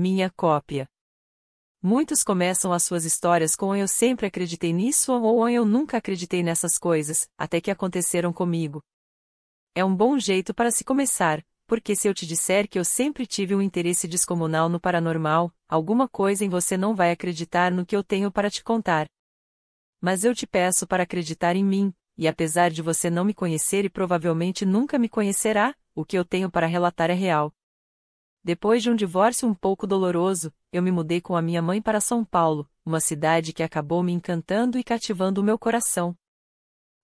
minha cópia. Muitos começam as suas histórias com eu sempre acreditei nisso ou eu nunca acreditei nessas coisas, até que aconteceram comigo. É um bom jeito para se começar, porque se eu te disser que eu sempre tive um interesse descomunal no paranormal, alguma coisa em você não vai acreditar no que eu tenho para te contar. Mas eu te peço para acreditar em mim, e apesar de você não me conhecer e provavelmente nunca me conhecerá, o que eu tenho para relatar é real. Depois de um divórcio um pouco doloroso, eu me mudei com a minha mãe para São Paulo, uma cidade que acabou me encantando e cativando o meu coração.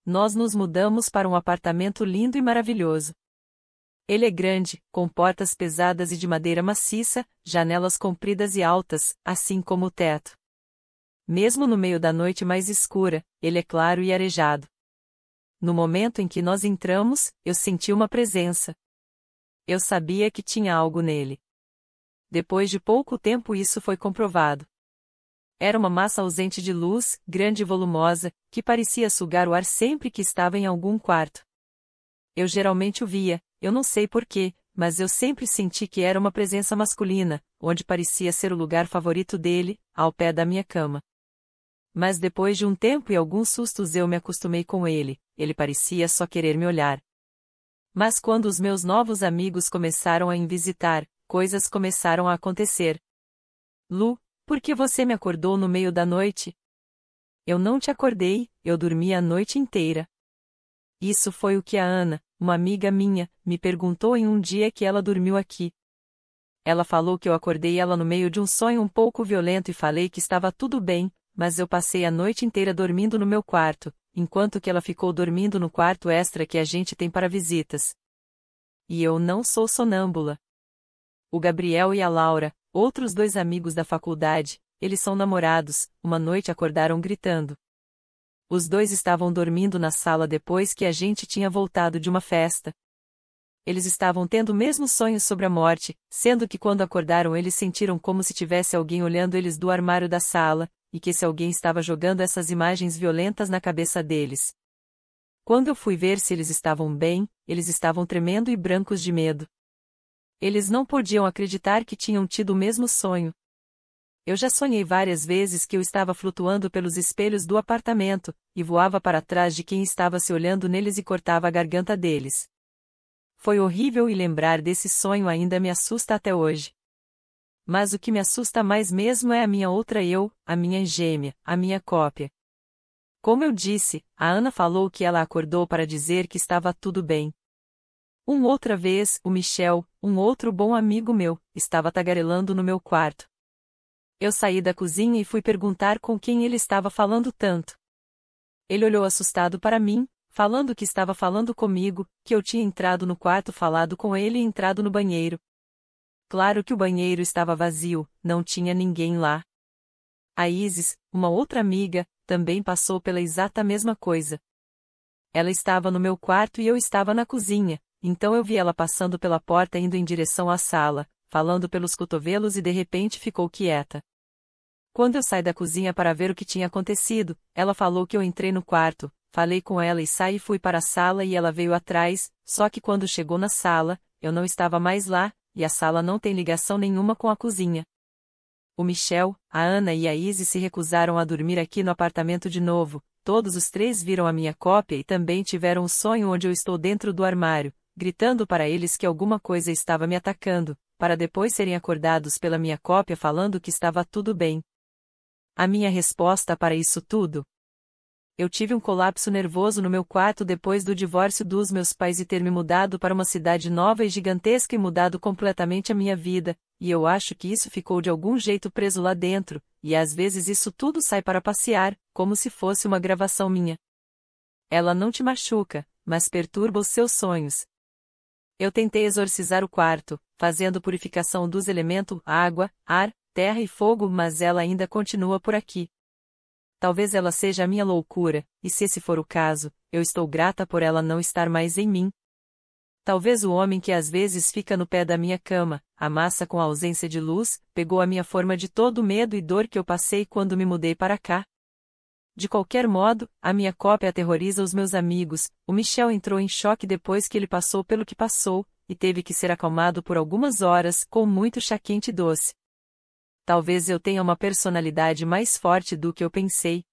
Nós nos mudamos para um apartamento lindo e maravilhoso. Ele é grande, com portas pesadas e de madeira maciça, janelas compridas e altas, assim como o teto. Mesmo no meio da noite mais escura, ele é claro e arejado. No momento em que nós entramos, eu senti uma presença. Eu sabia que tinha algo nele. Depois de pouco tempo isso foi comprovado. Era uma massa ausente de luz, grande e volumosa, que parecia sugar o ar sempre que estava em algum quarto. Eu geralmente o via, eu não sei porquê, mas eu sempre senti que era uma presença masculina, onde parecia ser o lugar favorito dele, ao pé da minha cama. Mas depois de um tempo e alguns sustos eu me acostumei com ele, ele parecia só querer me olhar. Mas quando os meus novos amigos começaram a me visitar, coisas começaram a acontecer. Lu, por que você me acordou no meio da noite? Eu não te acordei, eu dormi a noite inteira. Isso foi o que a Ana, uma amiga minha, me perguntou em um dia que ela dormiu aqui. Ela falou que eu acordei ela no meio de um sonho um pouco violento e falei que estava tudo bem, mas eu passei a noite inteira dormindo no meu quarto, enquanto que ela ficou dormindo no quarto extra que a gente tem para visitas. E eu não sou sonâmbula. O Gabriel e a Laura, outros dois amigos da faculdade, eles são namorados, uma noite acordaram gritando. Os dois estavam dormindo na sala depois que a gente tinha voltado de uma festa. Eles estavam tendo o mesmo sonho sobre a morte, sendo que quando acordaram eles sentiram como se tivesse alguém olhando eles do armário da sala, e que se alguém estava jogando essas imagens violentas na cabeça deles. Quando eu fui ver se eles estavam bem, eles estavam tremendo e brancos de medo. Eles não podiam acreditar que tinham tido o mesmo sonho. Eu já sonhei várias vezes que eu estava flutuando pelos espelhos do apartamento, e voava para trás de quem estava se olhando neles e cortava a garganta deles. Foi horrível e lembrar desse sonho ainda me assusta até hoje. Mas o que me assusta mais mesmo é a minha outra eu, a minha gêmea, a minha cópia. Como eu disse, a Ana falou que ela acordou para dizer que estava tudo bem. Um outra vez, o Michel, um outro bom amigo meu, estava tagarelando no meu quarto. Eu saí da cozinha e fui perguntar com quem ele estava falando tanto. Ele olhou assustado para mim, falando que estava falando comigo, que eu tinha entrado no quarto falado com ele e entrado no banheiro, Claro que o banheiro estava vazio, não tinha ninguém lá. A Isis, uma outra amiga, também passou pela exata mesma coisa. Ela estava no meu quarto e eu estava na cozinha, então eu vi ela passando pela porta indo em direção à sala, falando pelos cotovelos e de repente ficou quieta. Quando eu saí da cozinha para ver o que tinha acontecido, ela falou que eu entrei no quarto, falei com ela e saí e fui para a sala e ela veio atrás, só que quando chegou na sala, eu não estava mais lá, e a sala não tem ligação nenhuma com a cozinha. O Michel, a Ana e a Izzy se recusaram a dormir aqui no apartamento de novo, todos os três viram a minha cópia e também tiveram o sonho onde eu estou dentro do armário, gritando para eles que alguma coisa estava me atacando, para depois serem acordados pela minha cópia falando que estava tudo bem. A minha resposta para isso tudo, eu tive um colapso nervoso no meu quarto depois do divórcio dos meus pais e ter me mudado para uma cidade nova e gigantesca e mudado completamente a minha vida, e eu acho que isso ficou de algum jeito preso lá dentro, e às vezes isso tudo sai para passear, como se fosse uma gravação minha. Ela não te machuca, mas perturba os seus sonhos. Eu tentei exorcizar o quarto, fazendo purificação dos elementos água, ar, terra e fogo, mas ela ainda continua por aqui. Talvez ela seja a minha loucura, e se esse for o caso, eu estou grata por ela não estar mais em mim. Talvez o homem que às vezes fica no pé da minha cama, amassa com a ausência de luz, pegou a minha forma de todo o medo e dor que eu passei quando me mudei para cá. De qualquer modo, a minha cópia aterroriza os meus amigos. O Michel entrou em choque depois que ele passou pelo que passou, e teve que ser acalmado por algumas horas com muito chá quente e doce talvez eu tenha uma personalidade mais forte do que eu pensei,